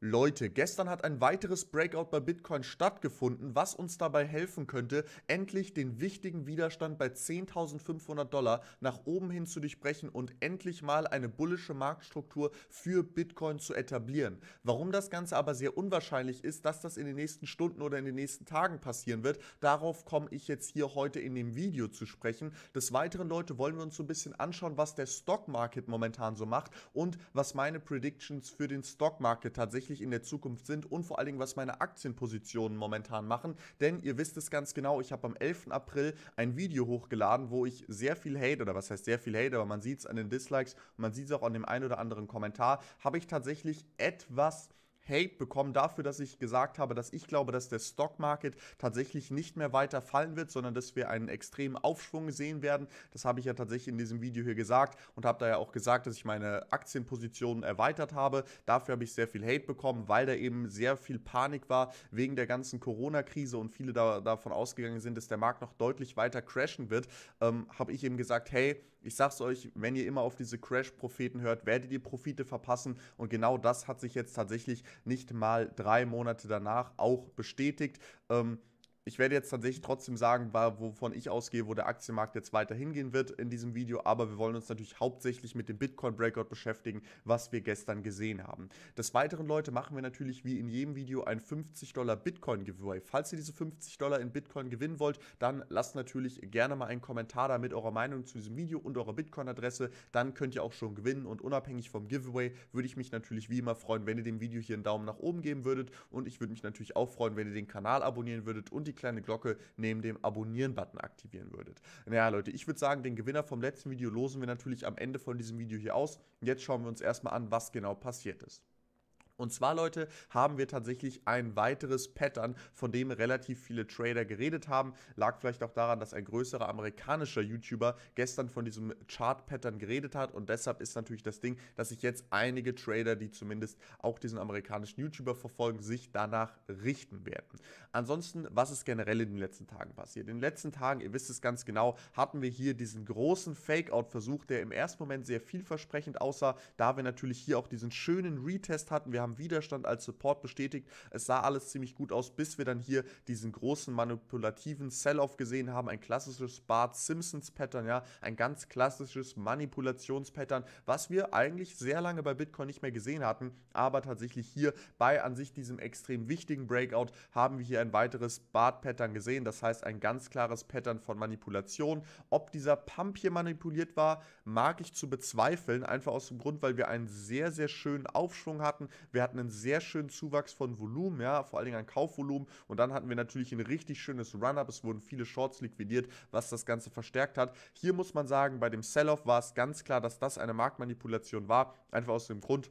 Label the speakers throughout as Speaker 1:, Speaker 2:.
Speaker 1: Leute, gestern hat ein weiteres Breakout bei Bitcoin stattgefunden, was uns dabei helfen könnte, endlich den wichtigen Widerstand bei 10.500 Dollar nach oben hin zu durchbrechen und endlich mal eine bullische Marktstruktur für Bitcoin zu etablieren. Warum das Ganze aber sehr unwahrscheinlich ist, dass das in den nächsten Stunden oder in den nächsten Tagen passieren wird, darauf komme ich jetzt hier heute in dem Video zu sprechen. Des Weiteren, Leute, wollen wir uns so ein bisschen anschauen, was der Stock Market momentan so macht und was meine Predictions für den Stock Market tatsächlich tatsächlich in der Zukunft sind und vor allen Dingen, was meine Aktienpositionen momentan machen. Denn ihr wisst es ganz genau, ich habe am 11. April ein Video hochgeladen, wo ich sehr viel Hate, oder was heißt sehr viel Hate, aber man sieht es an den Dislikes man sieht es auch an dem einen oder anderen Kommentar, habe ich tatsächlich etwas Hate bekommen dafür, dass ich gesagt habe, dass ich glaube, dass der Stock Market tatsächlich nicht mehr weiter fallen wird, sondern dass wir einen extremen Aufschwung sehen werden. Das habe ich ja tatsächlich in diesem Video hier gesagt und habe da ja auch gesagt, dass ich meine Aktienpositionen erweitert habe. Dafür habe ich sehr viel Hate bekommen, weil da eben sehr viel Panik war wegen der ganzen Corona-Krise und viele da, davon ausgegangen sind, dass der Markt noch deutlich weiter crashen wird. Ähm, habe ich eben gesagt, hey, ich sag's euch, wenn ihr immer auf diese Crash-Propheten hört, werdet ihr Profite verpassen. Und genau das hat sich jetzt tatsächlich nicht mal drei Monate danach auch bestätigt. Ähm, ich werde jetzt tatsächlich trotzdem sagen, wovon ich ausgehe, wo der Aktienmarkt jetzt weiter hingehen wird in diesem Video, aber wir wollen uns natürlich hauptsächlich mit dem Bitcoin-Breakout beschäftigen, was wir gestern gesehen haben. Des Weiteren, Leute, machen wir natürlich wie in jedem Video ein 50 Dollar Bitcoin-Giveaway. Falls ihr diese 50 Dollar in Bitcoin gewinnen wollt, dann lasst natürlich gerne mal einen Kommentar da mit eurer Meinung zu diesem Video und eurer Bitcoin-Adresse. Dann könnt ihr auch schon gewinnen und unabhängig vom Giveaway würde ich mich natürlich wie immer freuen, wenn ihr dem Video hier einen Daumen nach oben geben würdet und ich würde mich natürlich auch freuen, wenn ihr den Kanal abonnieren würdet und die kleine Glocke neben dem Abonnieren-Button aktivieren würdet. Naja, Leute, ich würde sagen, den Gewinner vom letzten Video losen wir natürlich am Ende von diesem Video hier aus. Jetzt schauen wir uns erstmal an, was genau passiert ist. Und zwar, Leute, haben wir tatsächlich ein weiteres Pattern, von dem relativ viele Trader geredet haben. Lag vielleicht auch daran, dass ein größerer amerikanischer YouTuber gestern von diesem Chart-Pattern geredet hat. Und deshalb ist natürlich das Ding, dass sich jetzt einige Trader, die zumindest auch diesen amerikanischen YouTuber verfolgen, sich danach richten werden. Ansonsten, was ist generell in den letzten Tagen passiert? In den letzten Tagen, ihr wisst es ganz genau, hatten wir hier diesen großen Fake-Out-Versuch, der im ersten Moment sehr vielversprechend aussah, da wir natürlich hier auch diesen schönen Retest hatten. Wir haben haben Widerstand als Support bestätigt. Es sah alles ziemlich gut aus, bis wir dann hier diesen großen manipulativen Sell-Off gesehen haben. Ein klassisches Bart-Simpsons-Pattern, ja, ein ganz klassisches Manipulationspattern, was wir eigentlich sehr lange bei Bitcoin nicht mehr gesehen hatten. Aber tatsächlich hier bei an sich diesem extrem wichtigen Breakout haben wir hier ein weiteres Bart-Pattern gesehen. Das heißt, ein ganz klares Pattern von Manipulation. Ob dieser Pump hier manipuliert war, mag ich zu bezweifeln. Einfach aus dem Grund, weil wir einen sehr, sehr schönen Aufschwung hatten. Wir wir hatten einen sehr schönen Zuwachs von Volumen, ja, vor allen Dingen an Kaufvolumen. Und dann hatten wir natürlich ein richtig schönes Run-Up. Es wurden viele Shorts liquidiert, was das Ganze verstärkt hat. Hier muss man sagen, bei dem Sell-Off war es ganz klar, dass das eine Marktmanipulation war. Einfach aus dem Grund,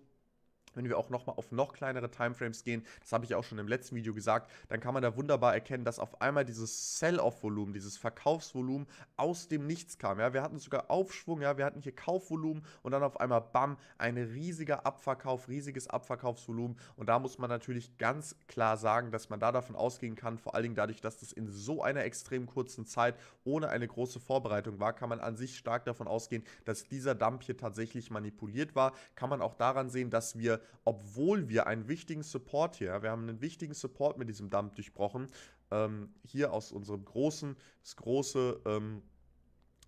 Speaker 1: wenn wir auch nochmal auf noch kleinere Timeframes gehen, das habe ich auch schon im letzten Video gesagt, dann kann man da wunderbar erkennen, dass auf einmal dieses Sell-Off-Volumen, dieses Verkaufsvolumen aus dem Nichts kam. Ja, wir hatten sogar Aufschwung, ja, wir hatten hier Kaufvolumen und dann auf einmal, bam, ein riesiger Abverkauf, riesiges Abverkaufsvolumen. Und da muss man natürlich ganz klar sagen, dass man da davon ausgehen kann, vor allen Dingen dadurch, dass das in so einer extrem kurzen Zeit ohne eine große Vorbereitung war, kann man an sich stark davon ausgehen, dass dieser Dump hier tatsächlich manipuliert war. Kann man auch daran sehen, dass wir obwohl wir einen wichtigen Support hier, wir haben einen wichtigen Support mit diesem Dump durchbrochen, ähm, hier aus unserem großen, das große... Ähm,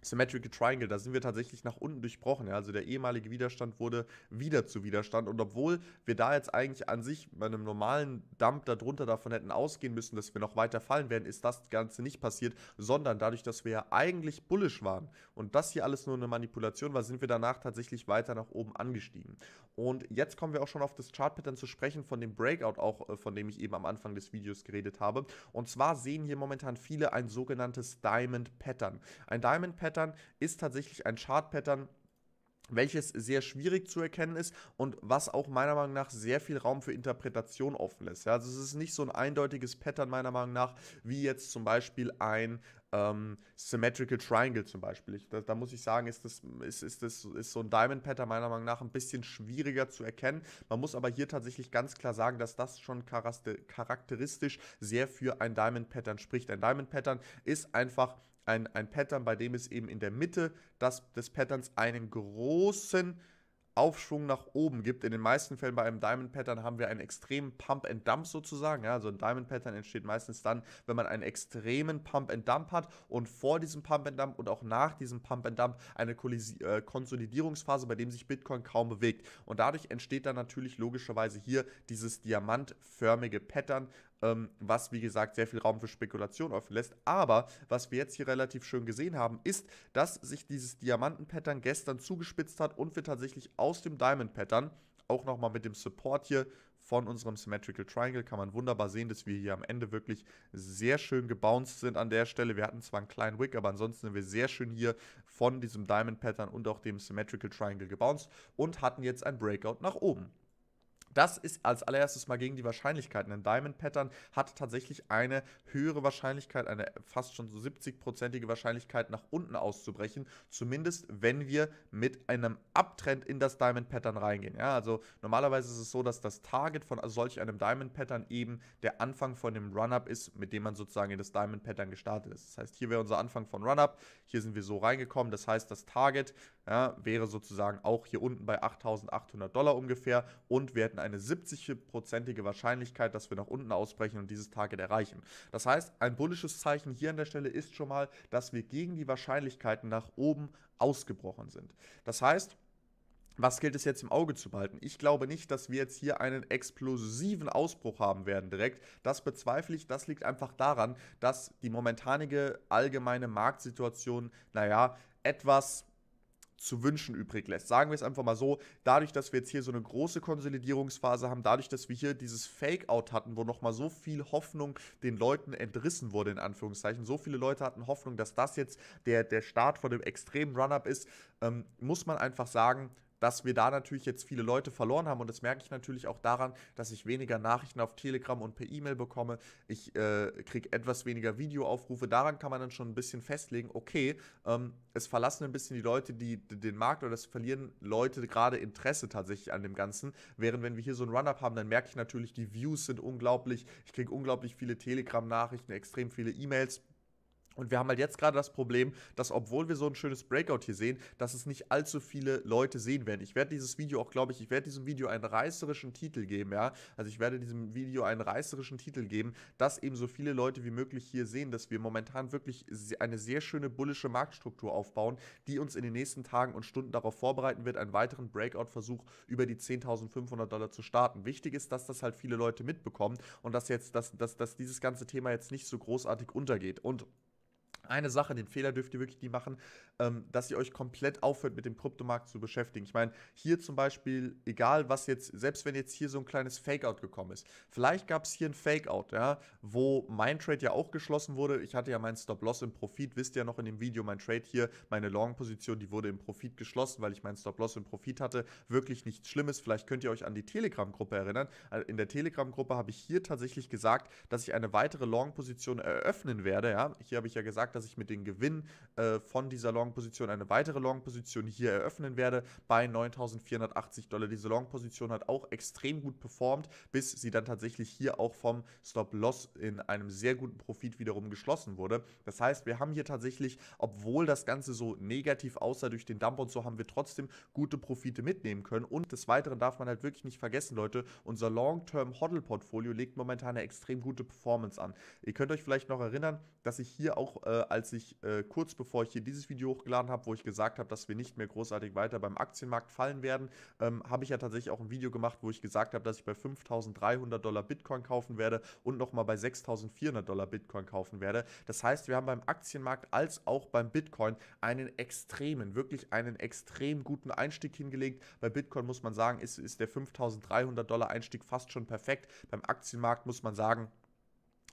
Speaker 1: Symmetrical Triangle, da sind wir tatsächlich nach unten durchbrochen. Ja? Also der ehemalige Widerstand wurde wieder zu Widerstand. Und obwohl wir da jetzt eigentlich an sich bei einem normalen Dump darunter davon hätten ausgehen müssen, dass wir noch weiter fallen werden, ist das Ganze nicht passiert, sondern dadurch, dass wir ja eigentlich bullish waren und das hier alles nur eine Manipulation war, sind wir danach tatsächlich weiter nach oben angestiegen. Und jetzt kommen wir auch schon auf das Chart-Pattern zu sprechen, von dem Breakout auch, äh, von dem ich eben am Anfang des Videos geredet habe. Und zwar sehen hier momentan viele ein sogenanntes Diamond-Pattern. Ein Diamond-Pattern Pattern ist tatsächlich ein Chart Pattern, welches sehr schwierig zu erkennen ist und was auch meiner Meinung nach sehr viel Raum für Interpretation offen lässt. Ja, also es ist nicht so ein eindeutiges Pattern meiner Meinung nach, wie jetzt zum Beispiel ein ähm, Symmetrical Triangle zum Beispiel. Ich, da, da, muss ich sagen, ist, das, ist, ist, das, ist so ein Diamond Pattern meiner Meinung nach ein bisschen schwieriger zu erkennen. Man muss aber hier tatsächlich ganz klar sagen, dass das schon charakteristisch sehr für ein Diamond Pattern spricht. Ein Diamond Pattern ist einfach ein, ein Pattern, bei dem es eben in der Mitte das, des Patterns einen großen Aufschwung nach oben gibt. In den meisten Fällen bei einem Diamond Pattern haben wir einen extremen Pump and Dump sozusagen. Ja, also ein Diamond Pattern entsteht meistens dann, wenn man einen extremen Pump and Dump hat und vor diesem Pump and Dump und auch nach diesem Pump and Dump eine äh, Konsolidierungsphase, bei dem sich Bitcoin kaum bewegt. Und dadurch entsteht dann natürlich logischerweise hier dieses diamantförmige Pattern, ähm, was wie gesagt sehr viel Raum für Spekulation offen lässt. Aber was wir jetzt hier relativ schön gesehen haben, ist, dass sich dieses Diamanten-Pattern gestern zugespitzt hat und wir tatsächlich aus dem Diamond-Pattern auch nochmal mit dem Support hier von unserem Symmetrical Triangle kann man wunderbar sehen, dass wir hier am Ende wirklich sehr schön gebounced sind an der Stelle. Wir hatten zwar einen kleinen Wick, aber ansonsten sind wir sehr schön hier von diesem Diamond Pattern und auch dem Symmetrical Triangle gebounced und hatten jetzt ein Breakout nach oben. Das ist als allererstes mal gegen die Wahrscheinlichkeiten. Ein Diamond Pattern hat tatsächlich eine höhere Wahrscheinlichkeit, eine fast schon so 70-prozentige Wahrscheinlichkeit, nach unten auszubrechen. Zumindest wenn wir mit einem Abtrend in das Diamond Pattern reingehen. Ja, also normalerweise ist es so, dass das Target von solch einem Diamond Pattern eben der Anfang von dem Run-Up ist, mit dem man sozusagen in das Diamond Pattern gestartet ist. Das heißt, hier wäre unser Anfang von Run-Up. Hier sind wir so reingekommen. Das heißt, das Target ja, wäre sozusagen auch hier unten bei 8.800 Dollar ungefähr und wir hätten hätten eine 70-prozentige Wahrscheinlichkeit, dass wir nach unten ausbrechen und dieses Target erreichen. Das heißt, ein bullisches Zeichen hier an der Stelle ist schon mal, dass wir gegen die Wahrscheinlichkeiten nach oben ausgebrochen sind. Das heißt, was gilt es jetzt im Auge zu behalten? Ich glaube nicht, dass wir jetzt hier einen explosiven Ausbruch haben werden direkt. Das bezweifle ich. Das liegt einfach daran, dass die momentanige allgemeine Marktsituation, naja, etwas zu wünschen übrig lässt. Sagen wir es einfach mal so, dadurch, dass wir jetzt hier so eine große Konsolidierungsphase haben, dadurch, dass wir hier dieses Fake-Out hatten, wo nochmal so viel Hoffnung den Leuten entrissen wurde, in Anführungszeichen, so viele Leute hatten Hoffnung, dass das jetzt der, der Start von dem extremen Run-Up ist, ähm, muss man einfach sagen, dass wir da natürlich jetzt viele Leute verloren haben. Und das merke ich natürlich auch daran, dass ich weniger Nachrichten auf Telegram und per E-Mail bekomme. Ich äh, kriege etwas weniger Videoaufrufe. Daran kann man dann schon ein bisschen festlegen, okay, ähm, es verlassen ein bisschen die Leute die, die den Markt oder es verlieren Leute gerade Interesse tatsächlich an dem Ganzen. Während wenn wir hier so ein Run-Up haben, dann merke ich natürlich, die Views sind unglaublich. Ich kriege unglaublich viele Telegram-Nachrichten, extrem viele E-Mails. Und wir haben halt jetzt gerade das Problem, dass obwohl wir so ein schönes Breakout hier sehen, dass es nicht allzu viele Leute sehen werden. Ich werde dieses Video auch, glaube ich, ich werde diesem Video einen reißerischen Titel geben, ja. Also ich werde diesem Video einen reißerischen Titel geben, dass eben so viele Leute wie möglich hier sehen, dass wir momentan wirklich eine sehr schöne bullische Marktstruktur aufbauen, die uns in den nächsten Tagen und Stunden darauf vorbereiten wird, einen weiteren Breakout-Versuch über die 10.500 Dollar zu starten. Wichtig ist, dass das halt viele Leute mitbekommen und dass jetzt, dass, dass, dass dieses ganze Thema jetzt nicht so großartig untergeht. Und eine Sache, den Fehler dürft ihr wirklich nie machen, ähm, dass ihr euch komplett aufhört, mit dem Kryptomarkt zu beschäftigen. Ich meine, hier zum Beispiel, egal was jetzt, selbst wenn jetzt hier so ein kleines Fakeout gekommen ist, vielleicht gab es hier ein Fakeout, ja, wo mein Trade ja auch geschlossen wurde. Ich hatte ja meinen Stop-Loss im Profit, wisst ihr ja noch in dem Video, mein Trade hier, meine Long-Position, die wurde im Profit geschlossen, weil ich meinen Stop-Loss im Profit hatte. Wirklich nichts Schlimmes. Vielleicht könnt ihr euch an die Telegram-Gruppe erinnern. Äh, in der Telegram-Gruppe habe ich hier tatsächlich gesagt, dass ich eine weitere Long-Position eröffnen werde. Ja, hier habe ich ja gesagt, dass dass ich mit dem Gewinn äh, von dieser Long-Position eine weitere Long-Position hier eröffnen werde bei 9.480 Dollar. Diese Long-Position hat auch extrem gut performt, bis sie dann tatsächlich hier auch vom Stop-Loss in einem sehr guten Profit wiederum geschlossen wurde. Das heißt, wir haben hier tatsächlich, obwohl das Ganze so negativ aussah durch den Dump und so, haben wir trotzdem gute Profite mitnehmen können. Und des Weiteren darf man halt wirklich nicht vergessen, Leute, unser long term hoddle portfolio legt momentan eine extrem gute Performance an. Ihr könnt euch vielleicht noch erinnern, dass ich hier auch äh, als ich äh, kurz bevor ich hier dieses Video hochgeladen habe, wo ich gesagt habe, dass wir nicht mehr großartig weiter beim Aktienmarkt fallen werden, ähm, habe ich ja tatsächlich auch ein Video gemacht, wo ich gesagt habe, dass ich bei 5.300 Dollar Bitcoin kaufen werde und nochmal bei 6.400 Dollar Bitcoin kaufen werde. Das heißt, wir haben beim Aktienmarkt als auch beim Bitcoin einen extremen, wirklich einen extrem guten Einstieg hingelegt. Bei Bitcoin muss man sagen, ist, ist der 5.300 Dollar Einstieg fast schon perfekt. Beim Aktienmarkt muss man sagen,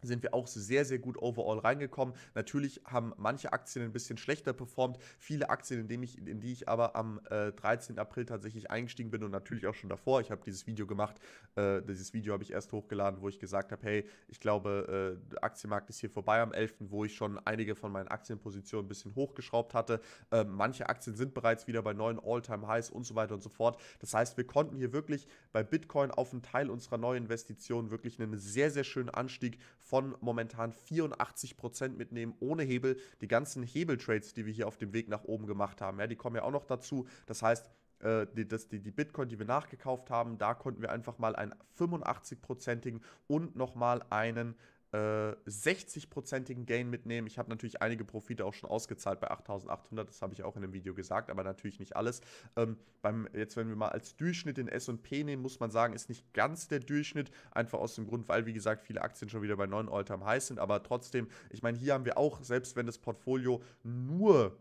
Speaker 1: sind wir auch sehr, sehr gut overall reingekommen. Natürlich haben manche Aktien ein bisschen schlechter performt, viele Aktien, in, dem ich, in die ich aber am äh, 13. April tatsächlich eingestiegen bin und natürlich auch schon davor. Ich habe dieses Video gemacht, äh, dieses Video habe ich erst hochgeladen, wo ich gesagt habe, hey, ich glaube, äh, der Aktienmarkt ist hier vorbei am 11., wo ich schon einige von meinen Aktienpositionen ein bisschen hochgeschraubt hatte. Äh, manche Aktien sind bereits wieder bei neuen All-Time-Highs und so weiter und so fort. Das heißt, wir konnten hier wirklich bei Bitcoin auf einen Teil unserer neuen Investitionen wirklich einen sehr, sehr schönen Anstieg von momentan 84% mitnehmen ohne Hebel. Die ganzen Hebeltrades, die wir hier auf dem Weg nach oben gemacht haben, ja, die kommen ja auch noch dazu. Das heißt, äh, die, das, die, die Bitcoin, die wir nachgekauft haben, da konnten wir einfach mal einen 85-prozentigen und nochmal einen äh, 60-prozentigen Gain mitnehmen. Ich habe natürlich einige Profite auch schon ausgezahlt bei 8800, das habe ich auch in dem Video gesagt, aber natürlich nicht alles. Ähm, beim, jetzt, wenn wir mal als Durchschnitt den SP nehmen, muss man sagen, ist nicht ganz der Durchschnitt, einfach aus dem Grund, weil, wie gesagt, viele Aktien schon wieder bei 9 Alltime High sind, aber trotzdem, ich meine, hier haben wir auch, selbst wenn das Portfolio nur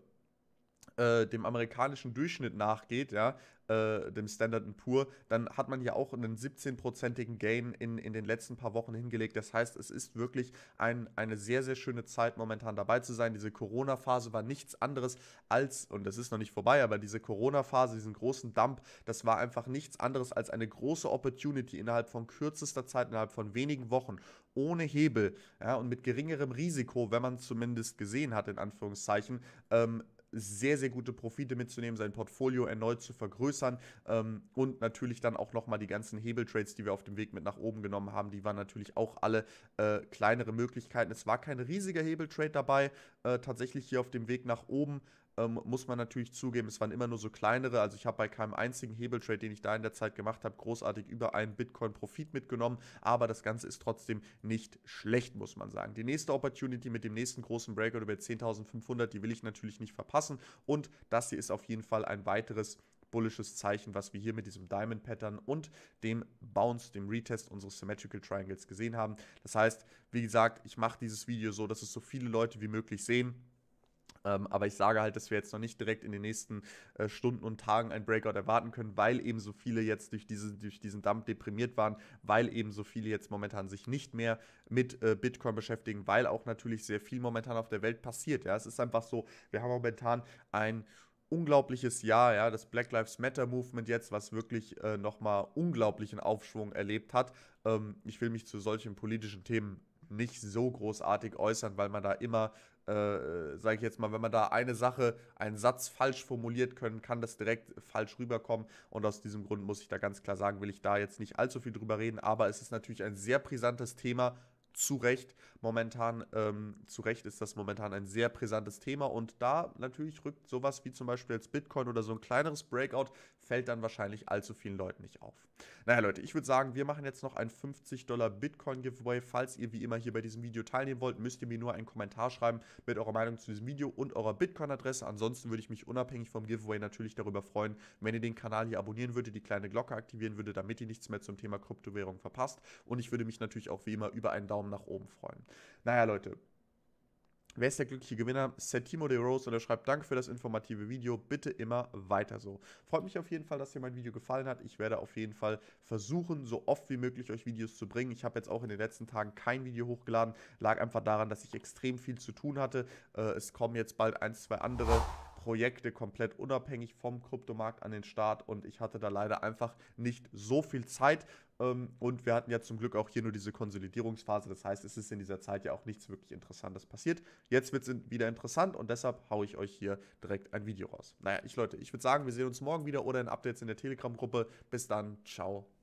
Speaker 1: äh, dem amerikanischen Durchschnitt nachgeht, ja, äh, dem Standard Poor, dann hat man ja auch einen 17-prozentigen Gain in, in den letzten paar Wochen hingelegt. Das heißt, es ist wirklich ein, eine sehr, sehr schöne Zeit, momentan dabei zu sein. Diese Corona-Phase war nichts anderes als, und das ist noch nicht vorbei, aber diese Corona-Phase, diesen großen Dump, das war einfach nichts anderes als eine große Opportunity innerhalb von kürzester Zeit, innerhalb von wenigen Wochen, ohne Hebel ja, und mit geringerem Risiko, wenn man zumindest gesehen hat, in Anführungszeichen, ähm, sehr, sehr gute Profite mitzunehmen, sein Portfolio erneut zu vergrößern ähm, und natürlich dann auch nochmal die ganzen Hebeltrades, die wir auf dem Weg mit nach oben genommen haben, die waren natürlich auch alle äh, kleinere Möglichkeiten. Es war kein riesiger Hebeltrade dabei, äh, tatsächlich hier auf dem Weg nach oben ähm, muss man natürlich zugeben, es waren immer nur so kleinere. Also ich habe bei keinem einzigen Hebeltrade, den ich da in der Zeit gemacht habe, großartig über einen Bitcoin Profit mitgenommen. Aber das Ganze ist trotzdem nicht schlecht, muss man sagen. Die nächste Opportunity mit dem nächsten großen Breakout über 10.500, die will ich natürlich nicht verpassen. Und das hier ist auf jeden Fall ein weiteres bullisches Zeichen, was wir hier mit diesem Diamond Pattern und dem Bounce, dem Retest unseres Symmetrical Triangles gesehen haben. Das heißt, wie gesagt, ich mache dieses Video so, dass es so viele Leute wie möglich sehen ähm, aber ich sage halt, dass wir jetzt noch nicht direkt in den nächsten äh, Stunden und Tagen ein Breakout erwarten können, weil eben so viele jetzt durch, diese, durch diesen Dump deprimiert waren, weil eben so viele jetzt momentan sich nicht mehr mit äh, Bitcoin beschäftigen, weil auch natürlich sehr viel momentan auf der Welt passiert. Ja, es ist einfach so, wir haben momentan ein unglaubliches Jahr, ja, das Black Lives Matter Movement jetzt, was wirklich äh, nochmal unglaublichen Aufschwung erlebt hat. Ähm, ich will mich zu solchen politischen Themen nicht so großartig äußern, weil man da immer äh, äh sage ich jetzt mal, wenn man da eine Sache, einen Satz falsch formuliert können, kann das direkt falsch rüberkommen. Und aus diesem Grund muss ich da ganz klar sagen, will ich da jetzt nicht allzu viel drüber reden. Aber es ist natürlich ein sehr brisantes Thema, zu Recht momentan, ähm, zu Recht ist das momentan ein sehr brisantes Thema und da natürlich rückt sowas wie zum Beispiel jetzt Bitcoin oder so ein kleineres Breakout, fällt dann wahrscheinlich allzu vielen Leuten nicht auf. Naja Leute, ich würde sagen, wir machen jetzt noch ein 50 Dollar Bitcoin Giveaway. Falls ihr wie immer hier bei diesem Video teilnehmen wollt, müsst ihr mir nur einen Kommentar schreiben mit eurer Meinung zu diesem Video und eurer Bitcoin-Adresse. Ansonsten würde ich mich unabhängig vom Giveaway natürlich darüber freuen, wenn ihr den Kanal hier abonnieren würdet, die kleine Glocke aktivieren würdet, damit ihr nichts mehr zum Thema Kryptowährung verpasst. Und ich würde mich natürlich auch wie immer über einen Daumen Daumen nach oben freuen. Naja, Leute. Wer ist der glückliche Gewinner? Santimo de Rose und er schreibt, danke für das informative Video, bitte immer weiter so. Freut mich auf jeden Fall, dass dir mein Video gefallen hat. Ich werde auf jeden Fall versuchen, so oft wie möglich euch Videos zu bringen. Ich habe jetzt auch in den letzten Tagen kein Video hochgeladen, lag einfach daran, dass ich extrem viel zu tun hatte. Äh, es kommen jetzt bald ein, zwei andere Projekte komplett unabhängig vom Kryptomarkt an den Start und ich hatte da leider einfach nicht so viel Zeit. Ähm, und wir hatten ja zum Glück auch hier nur diese Konsolidierungsphase. Das heißt, es ist in dieser Zeit ja auch nichts wirklich Interessantes passiert. Jetzt wird es wieder interessant und deshalb haue ich euch hier direkt ein Video raus. Naja, ich Leute, ich würde sagen, wir sehen uns morgen wieder oder in Updates in der Telegram-Gruppe. Bis dann, ciao.